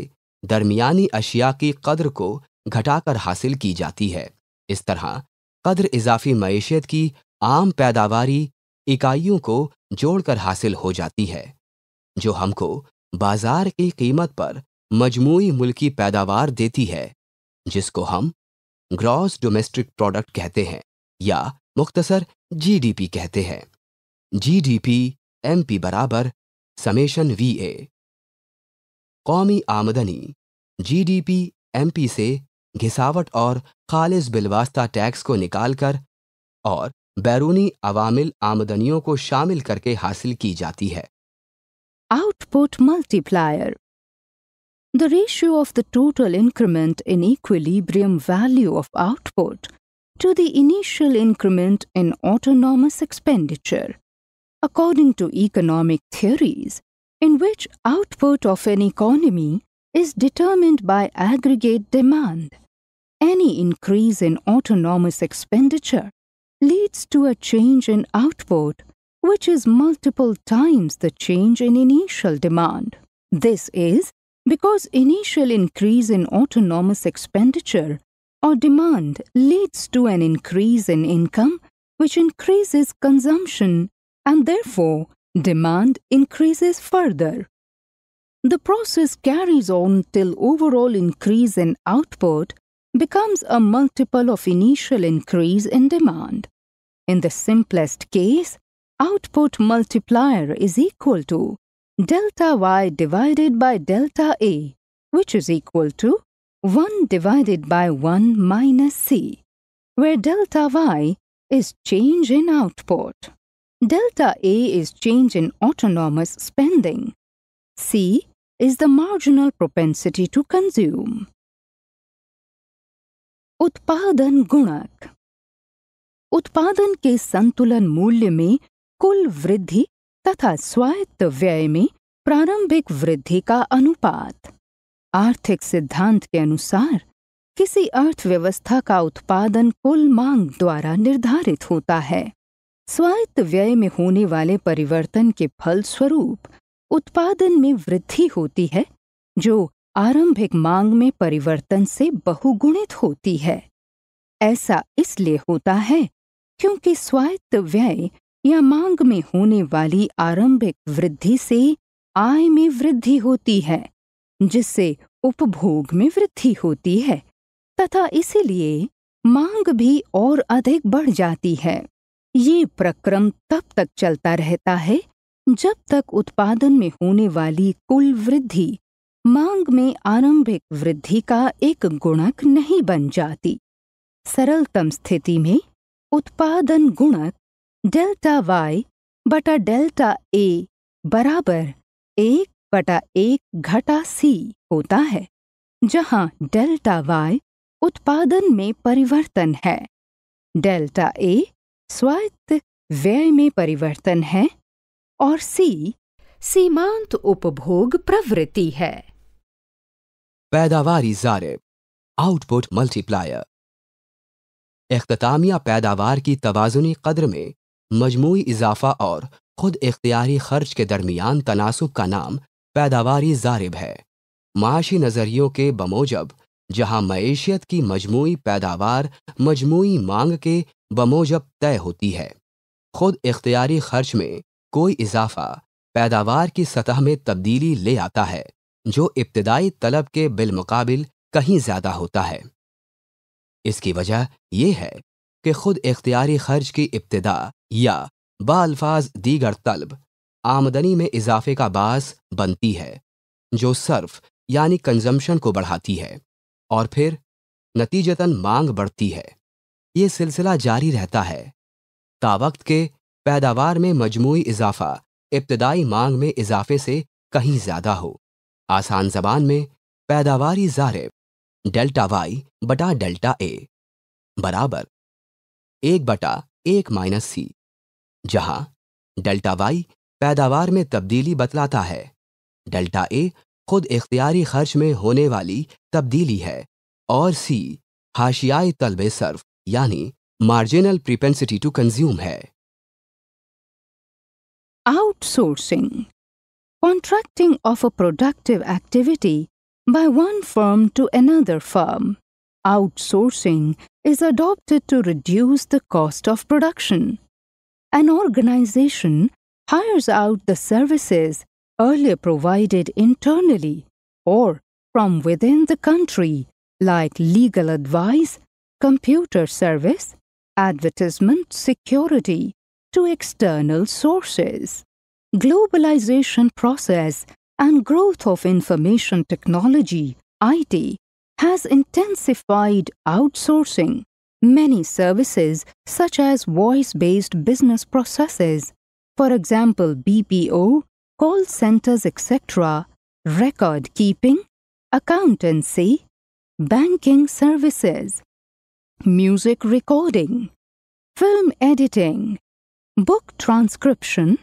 Speaker 1: दरमियानी अशिया की कदर को घटाकर हासिल की जाती है इस तरह कदर इजाफी मीशत की आम पैदावारी इकाइयों को जोड़कर हासिल हो जाती है जो हमको बाजार की कीमत पर मजमू मुल्की पैदावार देती है जिसको हम ग्रॉस डोमेस्टिक प्रोडक्ट कहते हैं या मुख्तसर जीडीपी कहते हैं जीडीपी एमपी बराबर समेशन वीए कौमी आमदनी जीडीपी एमपी से घिसावट और खालिज बिलवास्ता टैक्स को निकालकर और बैरूनी अवामिल आमदनियों को शामिल करके हासिल की जाती है
Speaker 2: output multiplier the ratio of the total increment in equilibrium value of output to the initial increment in autonomous expenditure according to economic theories in which output of an economy is determined by aggregate demand Any increase in autonomous expenditure leads to a change in output, which is multiple times the change in initial demand. This is because initial increase in autonomous expenditure or demand leads to an increase in income, which increases consumption, and therefore demand increases further. The process carries on till overall increase in output becomes a multiple of initial increase in demand. In the simplest case, output multiplier is equal to delta y divided by delta A, which is equal to 1 divided by 1 minus C, where delta y is change in output. Delta A is change in autonomous spending. C is the marginal propensity to consume. उत्पादन गुणक उत्पादन के संतुलन मूल्य में कुल वृद्धि तथा स्वायत्त व्यय में प्रारंभिक वृद्धि का अनुपात आर्थिक सिद्धांत के अनुसार किसी अर्थव्यवस्था का उत्पादन कुल मांग द्वारा निर्धारित होता है स्वायत्त व्यय में होने वाले परिवर्तन के फलस्वरूप उत्पादन में वृद्धि होती है जो आरंभिक मांग में परिवर्तन से बहुगुणित होती है ऐसा इसलिए होता है क्योंकि स्वायत्त व्यय या मांग में होने वाली आरंभिक वृद्धि से आय में वृद्धि होती है जिससे उपभोग में वृद्धि होती है तथा इसीलिए मांग भी और अधिक बढ़ जाती है ये प्रक्रम तब तक चलता रहता है जब तक उत्पादन में होने वाली कुल वृद्धि मांग में आरंभिक वृद्धि का एक गुणक नहीं बन जाती सरलतम स्थिति में उत्पादन गुणक डेल्टा वाई बटा डेल्टा ए बराबर एक बटा एक घटा सी होता है जहां डेल्टा वाई उत्पादन में परिवर्तन है डेल्टा ए स्वायत्त व्यय में परिवर्तन है और सी सीमांत उपभोग प्रवृत्ति है
Speaker 1: पैदावारी जारब आउटपुट मल्टीप्लायर अख्तामिया पैदावार की तोज़ुनी कदर में मजमू इजाफा और खुद इख्तियारी खर्च के दरमियान तनासब का नाम पैदावारी जारब है माशी नज़रियों के बमोजब जहाँ मैशियत की मजमू पैदावार मजमू मांग के बमोजब तय होती है खुद इख्तियारी खर्च में कोई इजाफा पैदावार की सतह में तब्दीली ले आता है जो इब्तदाई तलब के बिलमकाबिल कहीं ज्यादा होता है इसकी वजह यह है कि खुद इख्तियारी खर्च की इब्तदा या बाल्फाज दीगर तलब आमदनी में इजाफे का बास बनती है जो सर्फ यानी कंजम्पशन को बढ़ाती है और फिर नतीजतन मांग बढ़ती है ये सिलसिला जारी रहता है तावक्त के पैदावार में मजमू इजाफा इब्तदाई मांग में इजाफे से कहीं ज्यादा हो आसान जबान में पैदावारी जारेब डेल्टा वाई बटा डेल्टा ए बराबर एक बटा एक माइनस सी जहां डेल्टा वाई पैदावार में तब्दीली बतलाता है डेल्टा ए खुद इख्तियारी खर्च में होने वाली तब्दीली है और सी हाशियाई तलबे सर्फ यानी मार्जिनल प्रिपेंसिटी टू कंज्यूम है
Speaker 2: outsourcing contracting of a productive activity by one firm to another firm. Outsourcing is adopted to reduce the cost of production. An organization hires out the services earlier provided internally or from within the country, like legal advice, computer service, advertisement security, to external sources globalization process and growth of information technology, IT, has intensified outsourcing. Many services, such as voice based business processes, for example, BPO, call centers, etc., record keeping, accountancy, banking services, music recording, film editing, book transcription,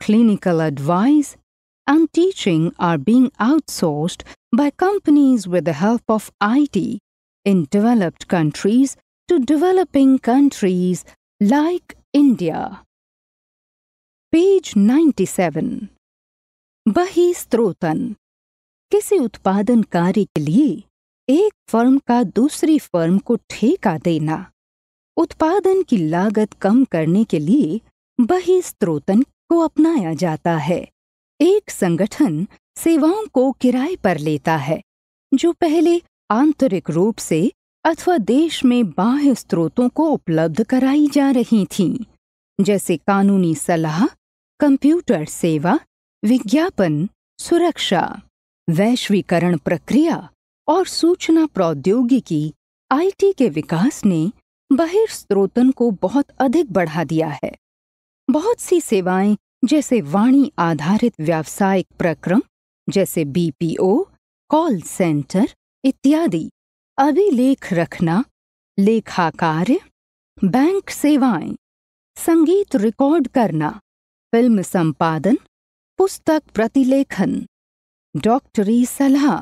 Speaker 2: Clinical advice and teaching are being outsourced by companies with the help of IT in developed countries to developing countries like India. Page 97 Bahi स्त्रोतन किसी उत्पादन कार्य के लिए एक फर्म का दूसरी फर्म को ठेका देना उत्पादन की लागत कम करने के लिए बही स्त्रोतन को अपनाया जाता है एक संगठन सेवाओं को किराए पर लेता है जो पहले आंतरिक रूप से अथवा देश में बाह्य स्रोतों को उपलब्ध कराई जा रही थीं, जैसे कानूनी सलाह कंप्यूटर सेवा विज्ञापन सुरक्षा वैश्वीकरण प्रक्रिया और सूचना प्रौद्योगिकी आईटी के विकास ने बहिर्स्त्रोतन को बहुत अधिक बढ़ा दिया है बहुत सी सेवाएं जैसे वाणी आधारित व्यावसायिक प्रक्रम जैसे बीपीओ कॉल सेंटर इत्यादि अभिलेख रखना लेखा कार्य बैंक सेवाएं संगीत रिकॉर्ड करना फिल्म संपादन पुस्तक प्रतिलेखन डॉक्टरी सलाह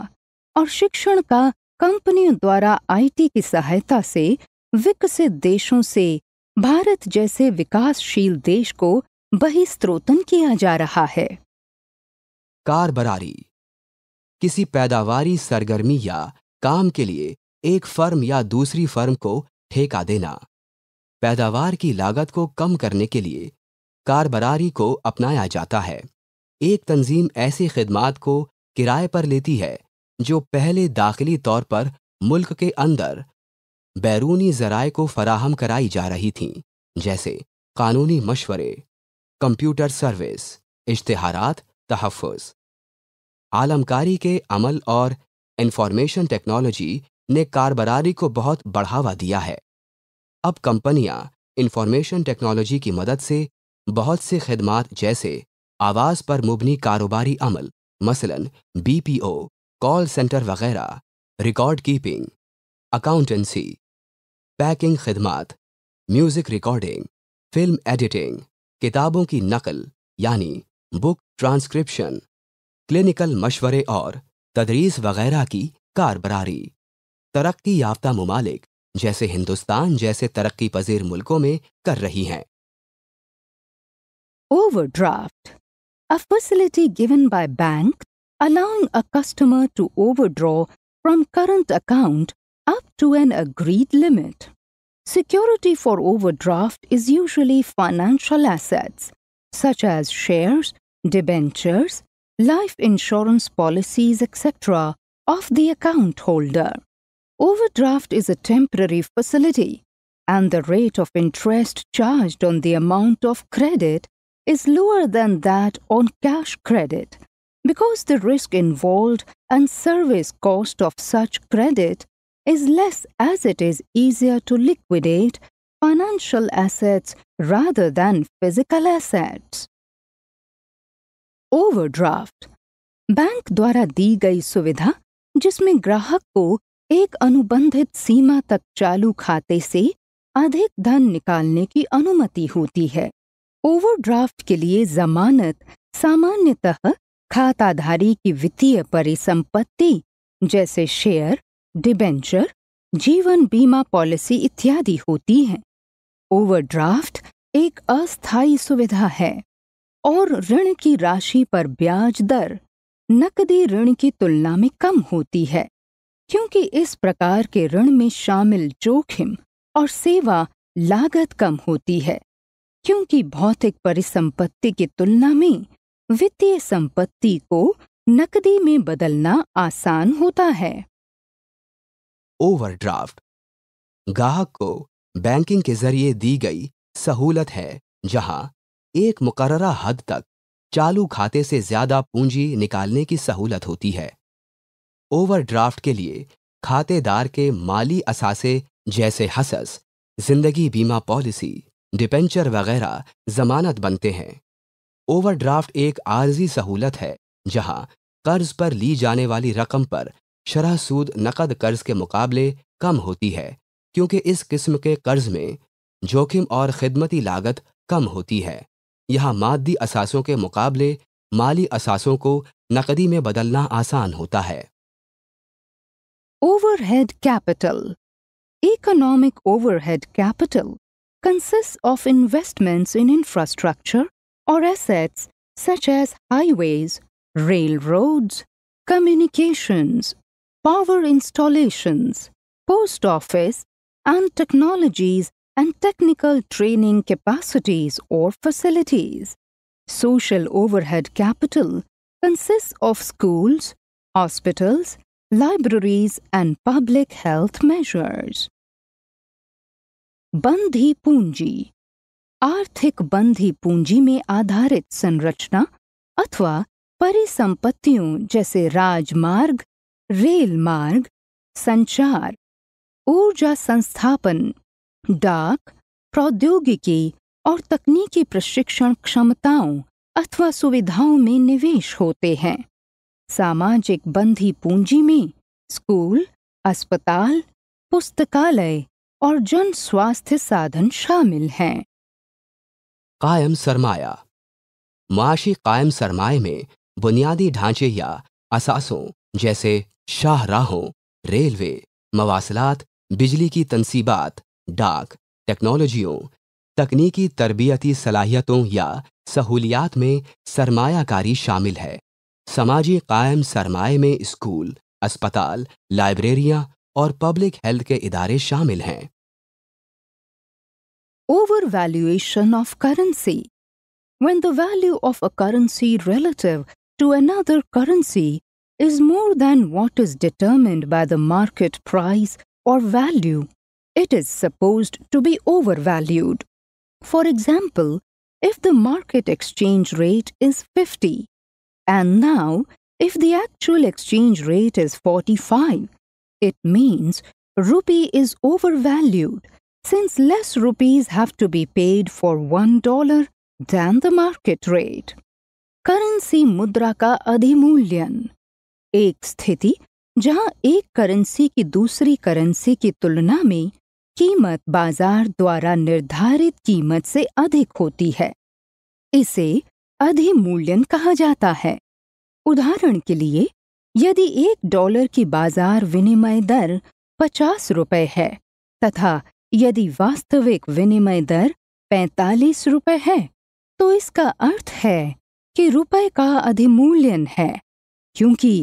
Speaker 2: और शिक्षण का कंपनियों द्वारा आईटी की सहायता से विकसित देशों से भारत जैसे विकासशील देश को बहिस्त्रोतन किया जा रहा है
Speaker 1: कार बरारी किसी पैदावारी सरगर्मी या काम के लिए एक फर्म या दूसरी फर्म को ठेका देना पैदावार की लागत को कम करने के लिए कारबरारी को अपनाया जाता है एक तंजीम ऐसी खिदमात को किराए पर लेती है जो पहले दाखिली तौर पर मुल्क के अंदर बैरूनी जराए को फराहम कराई जा रही थीं जैसे कानूनी मशवरे कंप्यूटर सर्विस इश्तहारात तहफ़ आलमकारी के अमल और इंफॉर्मेशन टेक्नोलॉजी ने कारबरारी को बहुत बढ़ावा दिया है अब कंपनियां इंफॉर्मेशन टेक्नोलॉजी की मदद से बहुत से खदमात जैसे आवाज़ पर मुबनी कारोबारी अमल मसलन बीपीओ, कॉल सेंटर वगैरह रिकॉर्ड कीपिंग अकाउंटेंसी पैकिंग खिदमत म्यूज़िक रिकॉर्डिंग फिल्म एडिटिंग किताबों की नकल यानी बुक ट्रांसक्रिप्शन क्लिनिकल मशवरे और तदरीस वगैरह की कारबरारी तरक्की याफ्ता ममालिक जैसे हिंदुस्तान जैसे तरक्की पजीर मुल्कों में कर रही हैं
Speaker 2: overdraft a given given by bank allowing a customer to overdraw from current account to an agreed limit. Security for overdraft is usually financial assets, such as shares, debentures, life insurance policies, etc., of the account holder. Overdraft is a temporary facility, and the rate of interest charged on the amount of credit is lower than that on cash credit because the risk involved and service cost of such credit is less as it is easier to liquidate financial assets rather than physical assets. Overdraft bank द्वारा दी गई सुविधा जिसमें ग्राहक को एक अनुबंधित सीमा तक चालू खाते से अधिक धन निकालने की अनुमति होती है ओवरड्राफ्ट के लिए जमानत सामान्यतः खाताधारी की वित्तीय परिसंपत्ति जैसे शेयर डिबेंचर जीवन बीमा पॉलिसी इत्यादि होती हैं ओवरड्राफ्ट एक अस्थायी सुविधा है और ऋण की राशि पर ब्याज दर नकदी ऋण की तुलना में कम होती है क्योंकि इस प्रकार के ऋण में शामिल जोखिम और सेवा लागत कम होती है क्योंकि भौतिक परिसंपत्ति की तुलना में वित्तीय संपत्ति को नकदी में बदलना आसान होता है
Speaker 1: ओवरड्राफ्ट ग्राहक को बैंकिंग के जरिए दी गई सहूलत है जहां एक मुकर्रा हद तक चालू खाते से ज्यादा पूंजी निकालने की सहूलत होती है ओवरड्राफ्ट के लिए खातेदार के माली असासे जैसे हसस जिंदगी बीमा पॉलिसी डिपेंचर वगैरह जमानत बनते हैं ओवरड्राफ्ट एक आर्जी सहूलत है जहां कर्ज पर ली जाने वाली रकम पर शराह सूद नकद कर्ज के मुकाबले कम होती है क्योंकि इस किस्म के कर्ज में जोखिम और खिदमती लागत कम होती है यहाँ मादी असासों के मुकाबले माली असासों को नकदी में बदलना आसान होता है
Speaker 2: overhead capital economic overhead capital consist of investments in infrastructure और assets such as highways rail roads communications power installations, post office, and technologies and technical training capacities or facilities. Social overhead capital consists of schools, hospitals, libraries, and public health measures. बंधी bandhi आर्थिक बंधी पूंजी में आधारित संरचना अथवा परिसंपत्तियों जैसे राजमार्ग रेल मार्ग संचार ऊर्जा संस्थापन डाक प्रौद्योगिकी और तकनीकी प्रशिक्षण क्षमताओं अथवा सुविधाओं में निवेश होते हैं सामाजिक बंधी पूंजी में स्कूल अस्पताल पुस्तकालय और जन स्वास्थ्य साधन शामिल हैं
Speaker 1: कायम सरमाया माशी कायम सरमाए में बुनियादी ढांचे या असासों जैसे शाहराहों रेलवे मवासलात बिजली की तनसीबात डाक टेक्नोलॉजियों तकनीकी तरबियती सलाहियतों या सहूलियात में सरमायाकारी शामिल है समाजी कायम सरमाए में स्कूल अस्पताल लाइब्रेरियां और पब्लिक हेल्थ के इदारे शामिल हैं
Speaker 2: over valuation of currency When the value of a currency relative to another currency is more than what is determined by the market price or value. It is supposed to be overvalued. For example, if the market exchange rate is 50 and now if the actual exchange rate is 45, it means rupee is overvalued since less rupees have to be paid for $1 than the market rate. Currency mudra ka adhimulyan एक स्थिति जहां एक करेंसी की दूसरी करेंसी की तुलना में कीमत बाजार द्वारा निर्धारित कीमत से अधिक होती है इसे अधिमूल्यन कहा जाता है उदाहरण के लिए यदि एक डॉलर की बाजार विनिमय दर पचास रुपये है तथा यदि वास्तविक विनिमय दर पैंतालीस रुपये है तो इसका अर्थ है कि रुपए का अधिमूल्यन है क्योंकि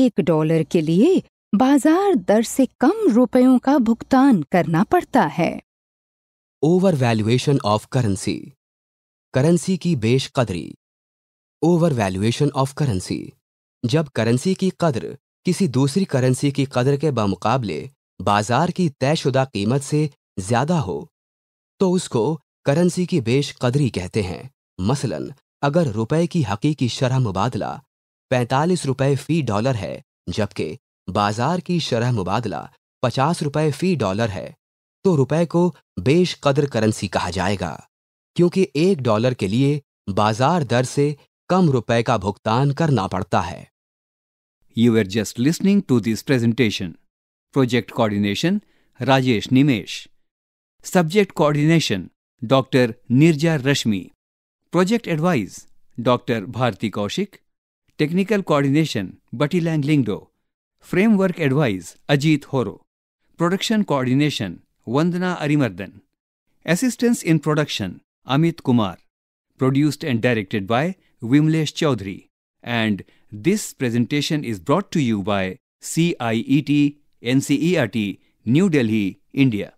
Speaker 2: एक डॉलर के लिए बाजार दर से कम रुपयों का भुगतान करना पड़ता है
Speaker 1: over valuation of currency currency की बेशकदरी ओवर वैल्यूएशन ऑफ करेंसी जब करेंसी की कदर किसी दूसरी करेंसी की कदर के बमुकाबले बाजार की तयशुदा कीमत से ज्यादा हो तो उसको करेंसी की बेशकदरी कहते हैं मसलन अगर रुपए की हकीकी शरह मुबादला पैंतालीस रुपए फी डॉलर है जबकि बाजार की शरह मुबादला पचास रुपए फी डॉलर है तो रुपए को बेश कदर करेंसी कहा जाएगा क्योंकि एक डॉलर के लिए बाजार दर से कम रुपए का भुगतान करना पड़ता है you are just listening to this presentation project coordination Rajesh Nimesh subject coordination doctor Nirja Rashmi project advise doctor Bharti Kaushik Technical Coordination Batilang Lingdo. Framework Advice Ajit Horo. Production Coordination Vandana Arimardhan. Assistance in Production Amit Kumar. Produced and directed by Vimlesh Chaudhary. And this presentation is brought to you by CIET NCERT, New Delhi, India.